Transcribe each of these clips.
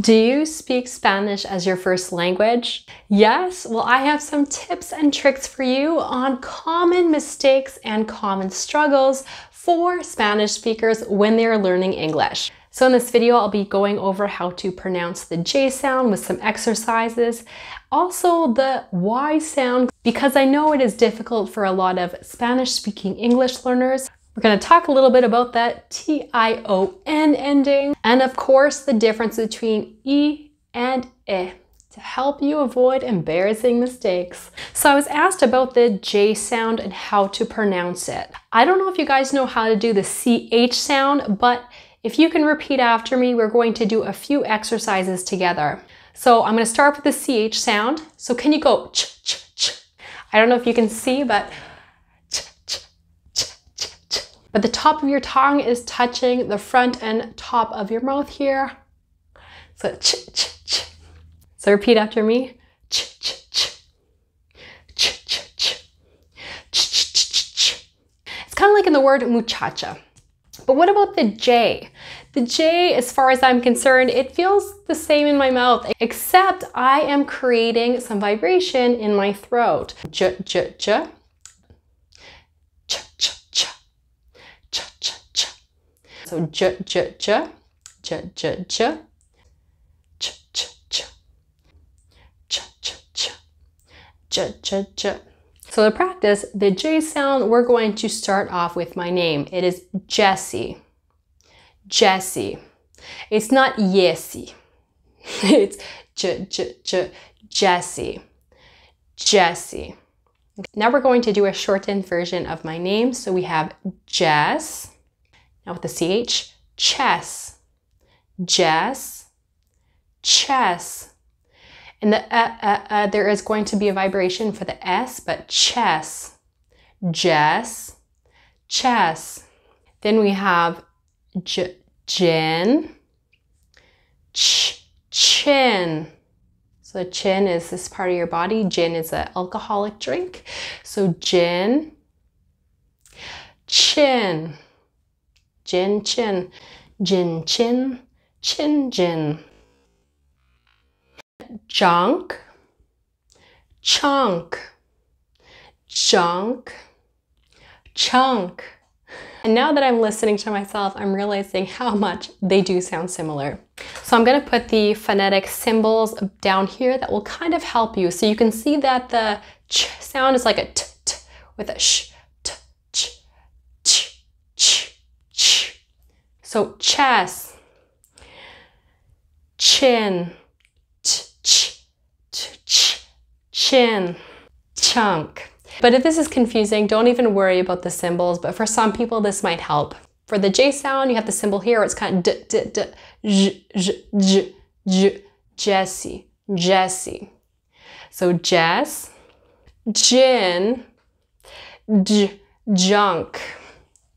Do you speak Spanish as your first language? Yes? Well, I have some tips and tricks for you on common mistakes and common struggles for Spanish speakers when they're learning English. So in this video, I'll be going over how to pronounce the J sound with some exercises. Also the Y sound, because I know it is difficult for a lot of Spanish speaking English learners we're going to talk a little bit about that T-I-O-N ending and of course the difference between E and E to help you avoid embarrassing mistakes. So I was asked about the J sound and how to pronounce it. I don't know if you guys know how to do the CH sound, but if you can repeat after me, we're going to do a few exercises together. So I'm gonna start with the CH sound. So can you go ch, ch, ch? I don't know if you can see, but but the top of your tongue is touching the front and top of your mouth here. So ch ch ch. So repeat after me. Ch ch ch. Ch ch ch. Ch ch ch ch. It's kind of like in the word muchacha. But what about the J? The J, as far as I'm concerned, it feels the same in my mouth, except I am creating some vibration in my throat. J, j, j. So j, j, j, j, j, j, ch, ch, ch, ch, ch, ch, j, j, j. So to practice the J sound, we're going to start off with my name. It is Jesse. Jesse. It's not Yessie. it's J, J, J, Jesse. Jesse. Now we're going to do a shortened version of my name. So we have Jess. Now with the CH, chess, jess, chess. And the uh, uh, uh, there is going to be a vibration for the S, but chess, jess, chess. Then we have j, gin, ch, chin. So the chin is this part of your body. Gin is an alcoholic drink. So gin, chin. Jin chin, jin chin, chin jin. Junk, chunk, junk, chunk. And now that I'm listening to myself, I'm realizing how much they do sound similar. So I'm gonna put the phonetic symbols down here that will kind of help you. So you can see that the ch sound is like a t, t with a sh So chess, chin, ch ch ch ch chin, chunk. But if this is confusing, don't even worry about the symbols, but for some people this might help. For the J sound, you have the symbol here, it's kind of d d d j j j j Jesse, Jesse. So Jess, gin, j junk,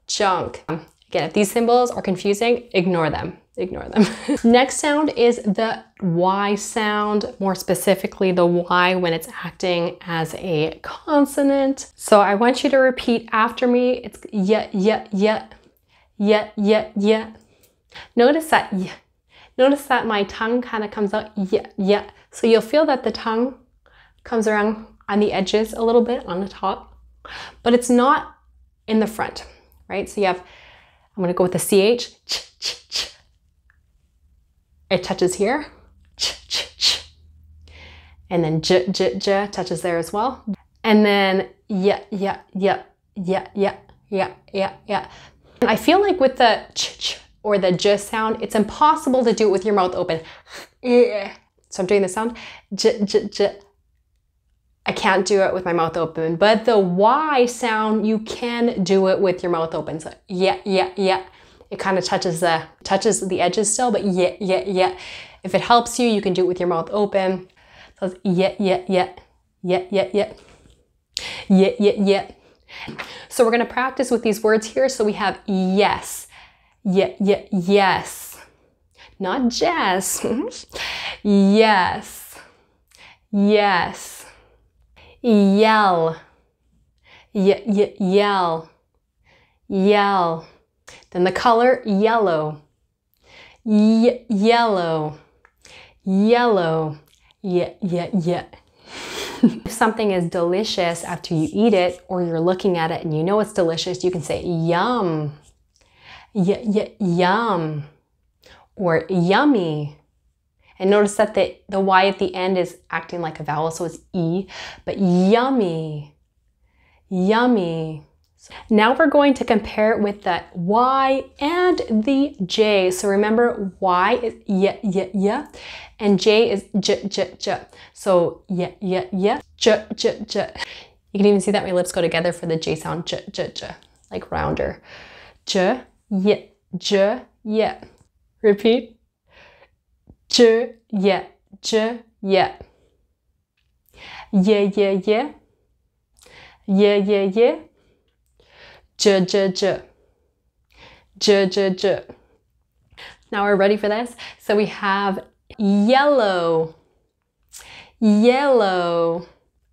junk. Again, if these symbols are confusing, ignore them. Ignore them. Next sound is the Y sound, more specifically the Y when it's acting as a consonant. So I want you to repeat after me. It's y y y y y y. Notice that y. Notice that my tongue kind of comes out y y. So you'll feel that the tongue comes around on the edges a little bit on the top, but it's not in the front, right? So you have I'm gonna go with the CH, ch, ch, ch. It touches here, ch, ch, ch. And then j, j, j touches there as well. And then yeah, yeah, yeah, yeah, yeah, yeah, yeah, yeah. And I feel like with the ch, ch or the j sound, it's impossible to do it with your mouth open. So I'm doing the sound j, j, j. I can't do it with my mouth open. But the Y sound, you can do it with your mouth open. So yeah, yeah, yeah. It kind of touches the touches the edges still, but yeah, yeah, yeah. If it helps you, you can do it with your mouth open. So it's yeah, yeah, yeah, yeah, yeah, yeah, yeah, yeah, yeah. So we're gonna practice with these words here. So we have yes, yeah, yeah, yes, not jazz. yes, yes. yes yell, y y yell, yell. Then the color yellow, y yellow, yellow, y y y. if something is delicious after you eat it or you're looking at it and you know it's delicious, you can say yum, y y yum, or yummy, and notice that the, the Y at the end is acting like a vowel, so it's E, but yummy, yummy. Now we're going to compare it with the Y and the J. So remember Y is y, y, y, and J is j, j, j. So y, y, y, j, j, j. You can even see that my lips go together for the J sound, j, j, j, like rounder. J, y, j, y. Repeat. J, yeah, J, yeah. Yeah, yeah, yeah. Yeah, yeah, yeah. J, J, J. J, J, J. Now we're ready for this. So we have yellow, yellow.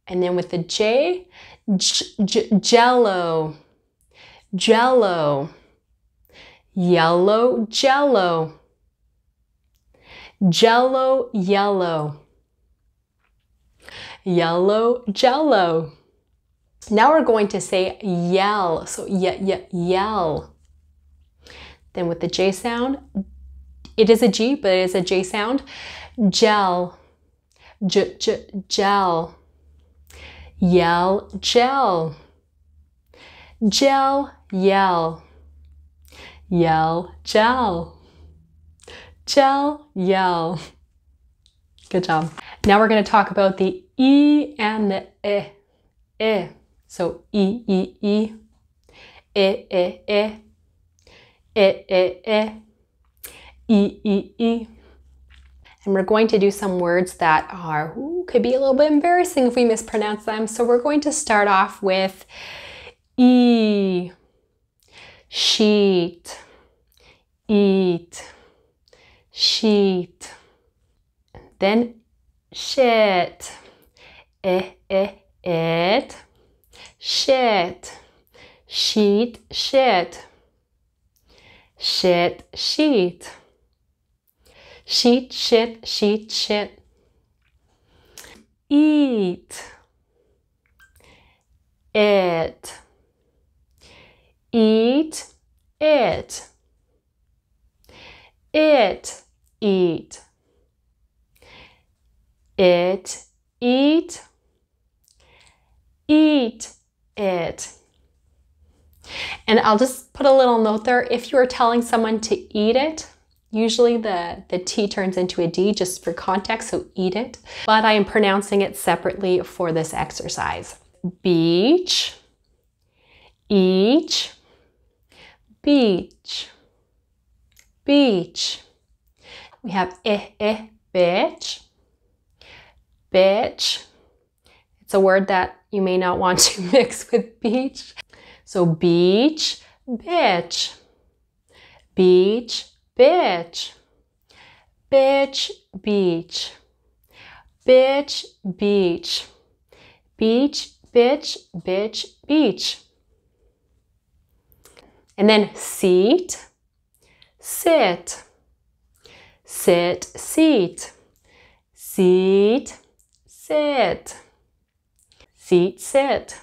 And then with the J, j, j jello, jello, yellow jello. Jello, yellow. Yellow, jello. Now we're going to say yell. So y, y, yell. Then with the J sound, it is a G, but it is a J sound. Gel. J j gel. Yell, gel. Gel, yell. Yell, gel gel, yell. Good job. Now we're going to talk about the E and the E. E. So E, E, E. E, E, E. E, E, E. E, E, E. And we're going to do some words that are, ooh, could be a little bit embarrassing if we mispronounce them. So we're going to start off with E. Sheet. Eat sheet, then shit, eh, eh, it, shit, sheet, shit, shit, sheet, sheet, shit, sheet, shit, eat, it And I'll just put a little note there. If you are telling someone to eat it, usually the, the T turns into a D just for context, so eat it. But I am pronouncing it separately for this exercise. Beach, each, beach, beach. We have eh, eh, bitch, bitch. It's a word that you may not want to mix with beach. So beach, beach, beach, beach, beach, beach, beach, beach, beach, beach, beach, beach. And then seat, sit, sit, seat, seat, sit, seat, sit.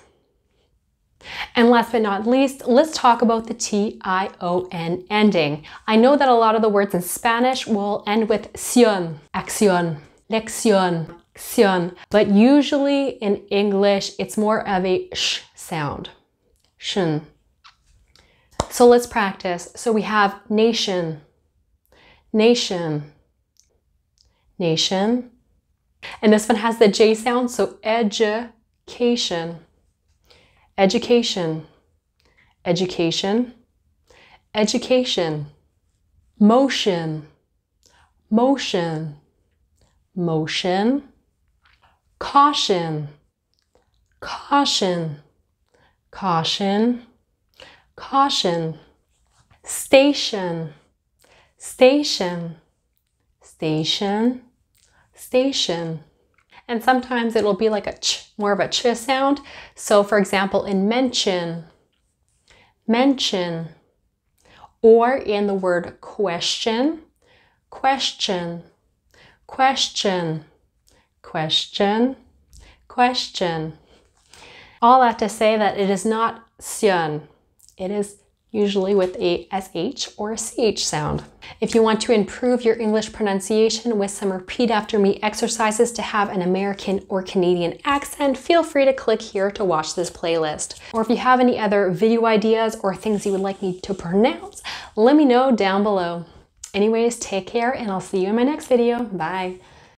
And last but not least, let's talk about the T-I-O-N ending. I know that a lot of the words in Spanish will end with sion, acción, lección, xion, but usually in English, it's more of a sh sound, shun. So let's practice. So we have nation, nation, nation. And this one has the J sound, so education education, education, education, motion, motion, motion, caution, caution, caution, caution, station, station, station, station and sometimes it'll be like a ch, more of a ch sound. So for example, in mention, mention, or in the word question, question, question, question, question. All that to say that it is not sion, it is usually with a SH or a CH sound. If you want to improve your English pronunciation with some repeat after me exercises to have an American or Canadian accent, feel free to click here to watch this playlist. Or if you have any other video ideas or things you would like me to pronounce, let me know down below. Anyways, take care and I'll see you in my next video. Bye.